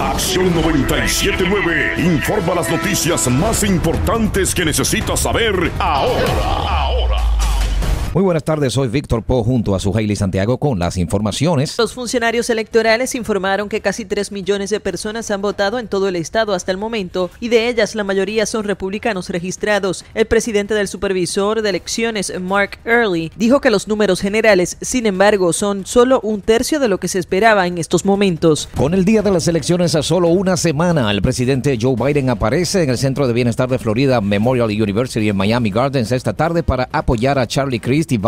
Acción 979 informa las noticias más importantes que necesitas saber ahora. Muy buenas tardes, soy Víctor Po junto a su Hailey Santiago con las informaciones. Los funcionarios electorales informaron que casi 3 millones de personas han votado en todo el estado hasta el momento y de ellas la mayoría son republicanos registrados. El presidente del supervisor de elecciones, Mark Early, dijo que los números generales, sin embargo, son solo un tercio de lo que se esperaba en estos momentos. Con el día de las elecciones a solo una semana, el presidente Joe Biden aparece en el Centro de Bienestar de Florida Memorial University en Miami Gardens esta tarde para apoyar a Charlie Chris. Christie,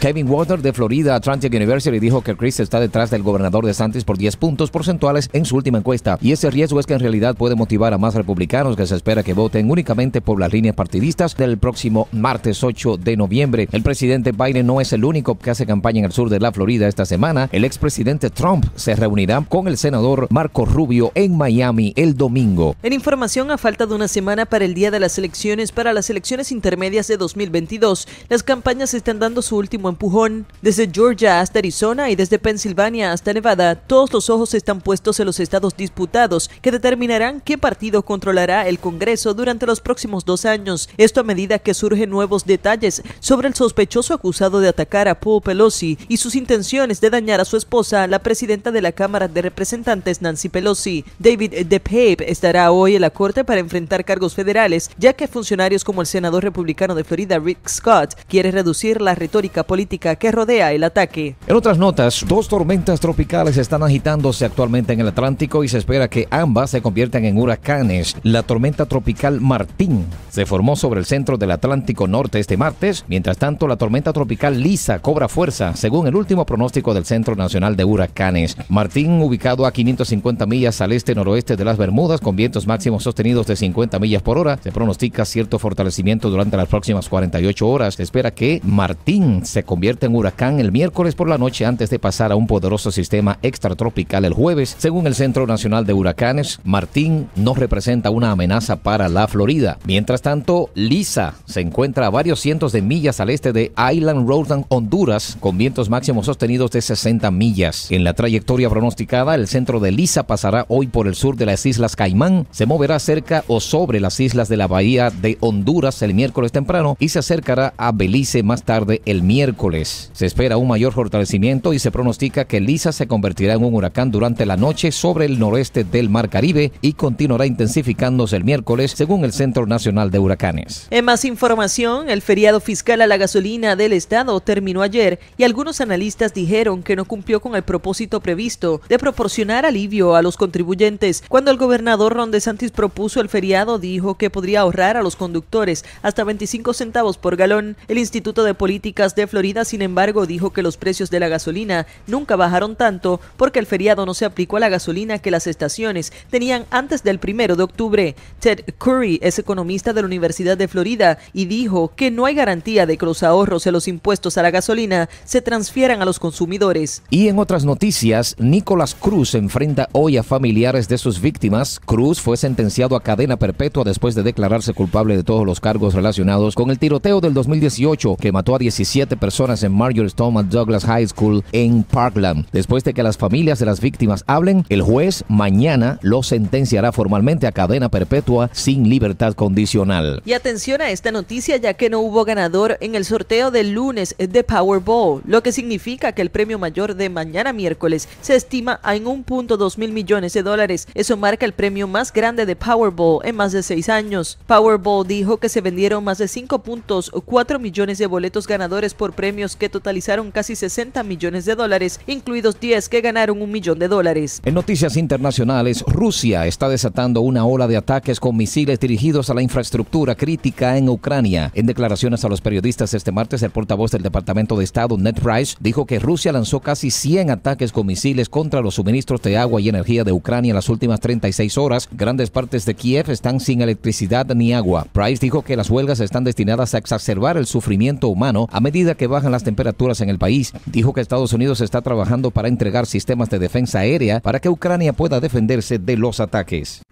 Kevin Water de Florida Atlantic University dijo que Chris está detrás del gobernador de Santos por 10 puntos porcentuales en su última encuesta. Y ese riesgo es que en realidad puede motivar a más republicanos que se espera que voten únicamente por las líneas partidistas del próximo martes 8 de noviembre. El presidente Biden no es el único que hace campaña en el sur de la Florida esta semana. El expresidente Trump se reunirá con el senador Marco Rubio en Miami el domingo. En información a falta de una semana para el día de las elecciones, para las elecciones intermedias de 2022, las campañas están dando su último empujón. Desde Georgia hasta Arizona y desde Pensilvania hasta Nevada, todos los ojos están puestos en los estados disputados que determinarán qué partido controlará el Congreso durante los próximos dos años. Esto a medida que surgen nuevos detalles sobre el sospechoso acusado de atacar a Paul Pelosi y sus intenciones de dañar a su esposa, la presidenta de la Cámara de Representantes Nancy Pelosi. David DePape estará hoy en la corte para enfrentar cargos federales, ya que funcionarios como el senador republicano de Florida Rick Scott quiere reducir la retórica política que rodea el ataque. En otras notas, dos tormentas tropicales están agitándose actualmente en el Atlántico y se espera que ambas se conviertan en huracanes. La tormenta tropical Martín se formó sobre el centro del Atlántico Norte este martes. Mientras tanto, la tormenta tropical Lisa cobra fuerza, según el último pronóstico del Centro Nacional de Huracanes. Martín, ubicado a 550 millas al este-noroeste de las Bermudas, con vientos máximos sostenidos de 50 millas por hora, se pronostica cierto fortalecimiento durante las próximas 48 horas. Se espera que Martín Martín se convierte en huracán el miércoles por la noche antes de pasar a un poderoso sistema extratropical el jueves. Según el Centro Nacional de Huracanes, Martín no representa una amenaza para la Florida. Mientras tanto, Lisa se encuentra a varios cientos de millas al este de Island en Honduras, con vientos máximos sostenidos de 60 millas. En la trayectoria pronosticada, el centro de Lisa pasará hoy por el sur de las Islas Caimán, se moverá cerca o sobre las islas de la bahía de Honduras el miércoles temprano y se acercará a Belice más tarde tarde el miércoles. Se espera un mayor fortalecimiento y se pronostica que Lisa se convertirá en un huracán durante la noche sobre el noreste del Mar Caribe y continuará intensificándose el miércoles según el Centro Nacional de Huracanes. En más información, el feriado fiscal a la gasolina del Estado terminó ayer y algunos analistas dijeron que no cumplió con el propósito previsto de proporcionar alivio a los contribuyentes. Cuando el gobernador Ron DeSantis propuso el feriado, dijo que podría ahorrar a los conductores hasta 25 centavos por galón. El Instituto de Políticas de Florida, sin embargo, dijo que los precios de la gasolina nunca bajaron tanto porque el feriado no se aplicó a la gasolina que las estaciones tenían antes del primero de octubre. Ted Curry es economista de la Universidad de Florida y dijo que no hay garantía de que los ahorros en los impuestos a la gasolina se transfieran a los consumidores. Y en otras noticias, Nicolás Cruz enfrenta hoy a familiares de sus víctimas. Cruz fue sentenciado a cadena perpetua después de declararse culpable de todos los cargos relacionados con el tiroteo del 2018 que mató a 17 personas en Marjorie Stoneman Douglas High School en Parkland. Después de que las familias de las víctimas hablen, el juez mañana lo sentenciará formalmente a cadena perpetua sin libertad condicional. Y atención a esta noticia ya que no hubo ganador en el sorteo del lunes de Powerball, lo que significa que el premio mayor de mañana miércoles se estima en 1.2 mil millones de dólares. Eso marca el premio más grande de Powerball en más de seis años. Powerball dijo que se vendieron más de 5.4 millones de boletos ganadores por premios que totalizaron casi 60 millones de dólares, incluidos 10 que ganaron un millón de dólares. En noticias internacionales, Rusia está desatando una ola de ataques con misiles dirigidos a la infraestructura crítica en Ucrania. En declaraciones a los periodistas este martes, el portavoz del Departamento de Estado, Ned Price, dijo que Rusia lanzó casi 100 ataques con misiles contra los suministros de agua y energía de Ucrania en las últimas 36 horas. Grandes partes de Kiev están sin electricidad ni agua. Price dijo que las huelgas están destinadas a exacerbar el sufrimiento humano a medida que bajan las temperaturas en el país. Dijo que Estados Unidos está trabajando para entregar sistemas de defensa aérea para que Ucrania pueda defenderse de los ataques.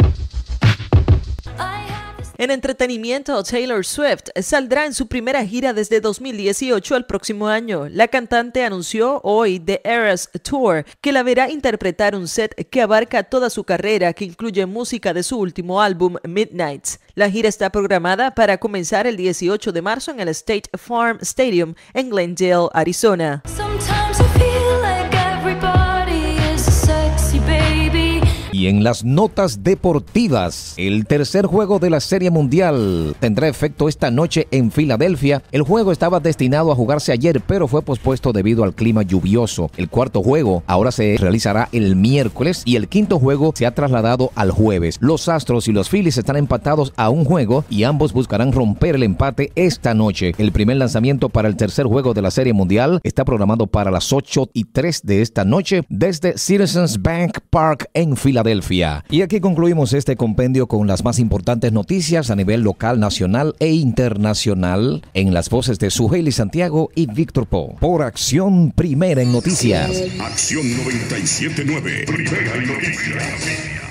En entretenimiento, Taylor Swift saldrá en su primera gira desde 2018 al próximo año. La cantante anunció hoy The Eras Tour, que la verá interpretar un set que abarca toda su carrera, que incluye música de su último álbum, Midnights. La gira está programada para comenzar el 18 de marzo en el State Farm Stadium en Glendale, Arizona. en las notas deportivas, el tercer juego de la Serie Mundial tendrá efecto esta noche en Filadelfia. El juego estaba destinado a jugarse ayer, pero fue pospuesto debido al clima lluvioso. El cuarto juego ahora se realizará el miércoles y el quinto juego se ha trasladado al jueves. Los Astros y los Phillies están empatados a un juego y ambos buscarán romper el empate esta noche. El primer lanzamiento para el tercer juego de la Serie Mundial está programado para las 8 y 3 de esta noche desde Citizens Bank Park en Filadelfia. Y aquí concluimos este compendio con las más importantes noticias a nivel local, nacional e internacional en las voces de Sujeli Santiago y Víctor Po. Por Acción Primera en Noticias. Acción 97.9, Primera en Noticias.